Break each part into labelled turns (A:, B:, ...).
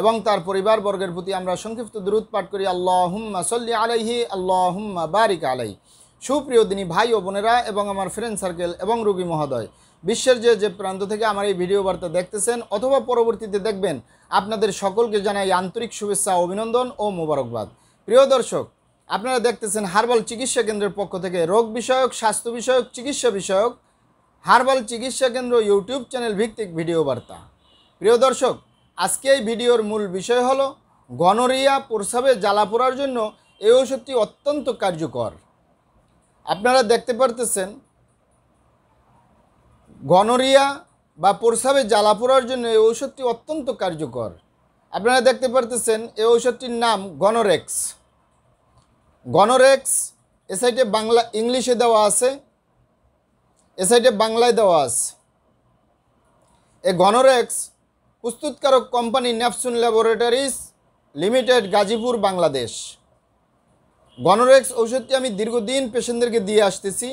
A: এবং তার পরিবারবর্গের প্রতি আমরা সংক্ষিপ্ত দূরত পাঠ করি আল্লাহ হুম্মা সল্লি আলাইহি আল্লাহ হুম্মা বারিক আলাই সুপ্রিয় দিনী ভাই ও বোনেরা এবং আমার ফ্রেন্ড সার্কেল এবং রুগী মহোদয় বিশ্বের যে যে প্রান্ত থেকে আমার এই ভিডিও বার্তা দেখতেছেন অথবা পরবর্তীতে দেখবেন আপনাদের সকলকে জানাই আন্তরিক শুভেচ্ছা অভিনন্দন ও মোবারকবাদ প্রিয় দর্শক আপনারা দেখতেছেন হার্বাল চিকিৎসা কেন্দ্রের পক্ষ থেকে রোগ বিষয়ক স্বাস্থ্য বিষয়ক চিকিৎসা বিষয়ক হার্বাল চিকিৎসা কেন্দ্র ইউটিউব চ্যানেল ভিত্তিক ভিডিও বার্তা প্রিয় দর্শক আজকে এই ভিডিওর মূল বিষয় হলো গনরিয়া প্রস্রাবে জ্বালা পোড়ার জন্য এই ওষুধটি অত্যন্ত কার্যকর আপনারা দেখতে পারতেছেন গনোরিয়া বা প্রস্রাবে জ্বালা পোড়ার জন্য এই ঔষধটি অত্যন্ত কার্যকর আপনারা দেখতে পারতেছেন এই ঔষধটির নাম গনোরেক্স গনোরেক্স এ সাইডে বাংলা ইংলিশে দেওয়া আছে এ সাইডে বাংলায় দেওয়া আছে এ গনোরেক্স প্রস্তুতকারক কোম্পানি ন্যাপসুন laboratories limited Gazipur Bangladesh Gonorex ঔষধটি আমি দীর্ঘদিন পেশেন্টদেরকে দিয়ে আসতেছি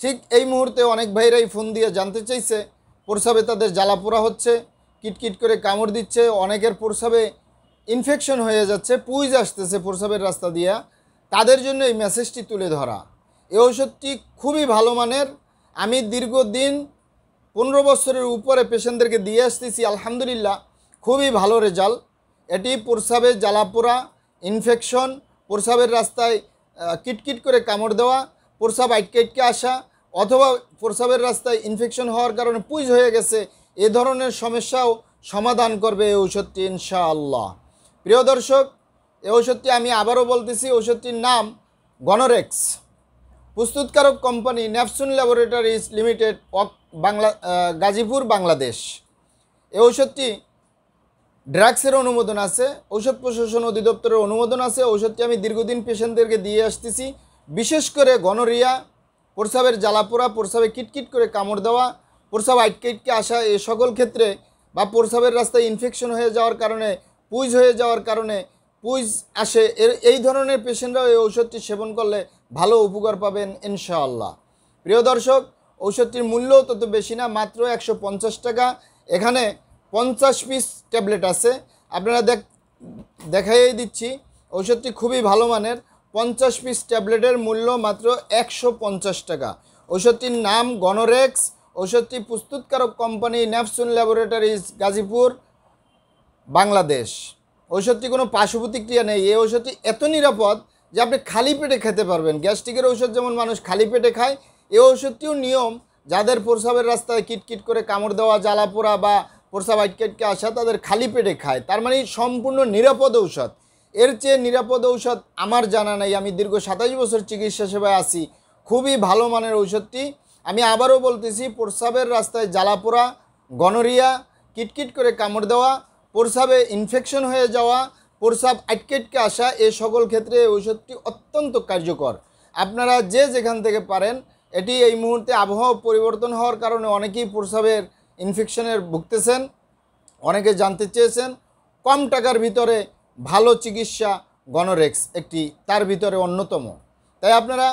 A: ঠিক এই মুহূর্তে অনেক ভাইরাই ফোন দিয়ে জানতে চাইছে প্রসাবে তাদের জ্বালাপোড়া হচ্ছে কিটকিট করে কামড় দিচ্ছে অনেকের প্রসাবে ইনফেকশন হয়ে যাচ্ছে পুইজ আসতেছে প্রসাবের রাস্তা দিয়া তাদের জন্য এই মেসেজটি তুলে ধরা এই ঔষধটি খুবই ভালো মানের আমি দীর্ঘদিন পনেরো বছরের উপরে পেশেন্টদেরকে দিয়ে আসতেছি আলহামদুলিল্লাহ খুবই ভালো রেজাল্ট এটি জ্বালা জ্বালাপোড়া ইনফেকশন প্রসাবের রাস্তায় কিটকিট করে কামড় দেওয়া প্রসাব আটকে আটকে আসা অথবা প্রসাবের রাস্তায় ইনফেকশন হওয়ার কারণে পুজ হয়ে গেছে এ ধরনের সমস্যাও সমাধান করবে এই ঔষধটি ইনশাআল্লাহ প্রিয় দর্শক এই ঔষধটি আমি আবারও বলতেছি ঔষধটির নাম গনোরেক্স প্রস্তুতকারক কোম্পানি ন্যাপসুন ল্যাবরেটরিজ লিমিটেড বাংলা গাজীপুর বাংলাদেশ এই ঔষধটি ড্রাগসের অনুমোদন আছে ঔষধ প্রশাসন অধিদপ্তরের অনুমোদন আছে ঔষধটি আমি দীর্ঘদিন পেশেন্টদেরকে দিয়ে আসতেছি বিশেষ করে গনরিয়া প্রসাবের জ্বালাপোড়া প্রসাবে কিটকিট করে কামড় দেওয়া প্রসাব আটকে আটকে আসা এ সকল ক্ষেত্রে বা প্রসাবের রাস্তায় ইনফেকশন হয়ে যাওয়ার কারণে পুইজ হয়ে যাওয়ার কারণে পুইজ আসে এর এই ধরনের পেশেন্টরাও এই ঔষধটি সেবন করলে ভালো উপকার পাবেন ইনশাআল্লাহ প্রিয় দর্শক ঔষধটির মূল্য তত বেশি না মাত্র একশো টাকা এখানে পঞ্চাশ পিস ট্যাবলেট আছে আপনারা দেখ দেখাই দিচ্ছি ঔষধটি খুবই ভালো মানের পঞ্চাশ পিস ট্যাবলেটের মূল্য মাত্র একশো টাকা ঔষধটির নাম গনোরেক্স ঔষধটি প্রস্তুতকারক কোম্পানি ন্যাপসুন ল্যাবরেটরিজ গাজীপুর বাংলাদেশ ঔষধটি কোনো পার্শ্ব নেই এই ঔষধটি এত নিরাপদ যে আপনি খালি পেটে খেতে পারবেন গ্যাস্ট্রিকের ঔষধ যেমন মানুষ খালি পেটে খায় এই ওষুধটিও নিয়ম যাদের প্রসাবের রাস্তায় কিটকিট করে কামড় দেওয়া জ্বালাপোড়া বা প্রসাব আটকে আটকে আসা তাদের খালি পেটে খায় তার মানে সম্পূর্ণ নিরাপদ ঔষধ এর চেয়ে নিরাপদ ঔষধ আমার জানা নাই আমি দীর্ঘ সাতাশ বছর চিকিৎসা সেবায় আছি খুবই ভালো মানের ঔষধটি আমি আবারও বলতেছি প্রস্রাবের রাস্তায় জ্বালাপোড়া গনোরিয়া কিটকিট করে কামড় দেওয়া প্রসাবে ইনফেকশন হয়ে যাওয়া প্রসাব আটকে আটকে আসা এ সকল ক্ষেত্রে ঔষধটি অত্যন্ত কার্যকর আপনারা যে যেখান থেকে পারেন এটি এই মুহূর্তে আবহাওয়া পরিবর্তন হওয়ার কারণে অনেকেই প্রসাবের ইনফেকশনের ভুগতেছেন অনেকে জানতে চেয়েছেন কম টাকার ভিতরে ভালো চিকিৎসা গণরেক্স একটি তার ভিতরে অন্যতম তাই আপনারা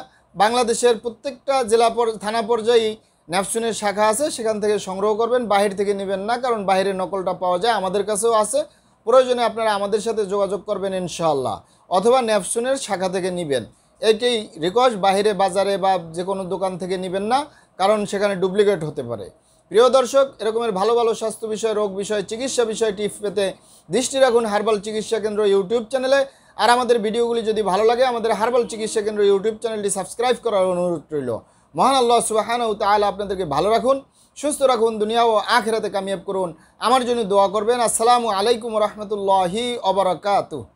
A: বাংলাদেশের প্রত্যেকটা জেলা থানা পর্যায়েই ন্যাপসুনের শাখা আছে সেখান থেকে সংগ্রহ করবেন বাহির থেকে নেবেন না কারণ বাহিরে নকলটা পাওয়া যায় আমাদের কাছেও আছে প্রয়োজনে আপনারা আমাদের সাথে যোগাযোগ করবেন ইনশাআল্লাহ অথবা ন্যাপসুনের শাখা থেকে নেবেন এটি রিকোয়েস্ট বাহিরে বাজারে বা যে কোনো দোকান থেকে নেবেন না কারণ সেখানে ডুপ্লিকেট হতে পারে প্রিয় দর্শক এরকমের ভালো ভালো স্বাস্থ্য বিষয় রোগ বিষয় চিকিৎসা বিষয় টিপস পেতে দৃষ্টি রাখুন হার্বাল চিকিৎসা কেন্দ্র ইউটিউব চ্যানেলে আর আমাদের ভিডিওগুলি যদি ভালো লাগে আমাদের হার্বাল চিকিৎসা কেন্দ্র ইউটিউব চ্যানেলটি সাবস্ক্রাইব করার অনুরোধ রইল মহান আল্লাহ সুবাহান তাহলে আপনাদেরকে ভালো রাখুন সুস্থ রাখুন দুনিয়া ও আখেরাতে কামিয়াব করুন আমার জন্য দোয়া করবেন আসসালামু আলাইকুম রহমতুল্লাহি অবরাকাতু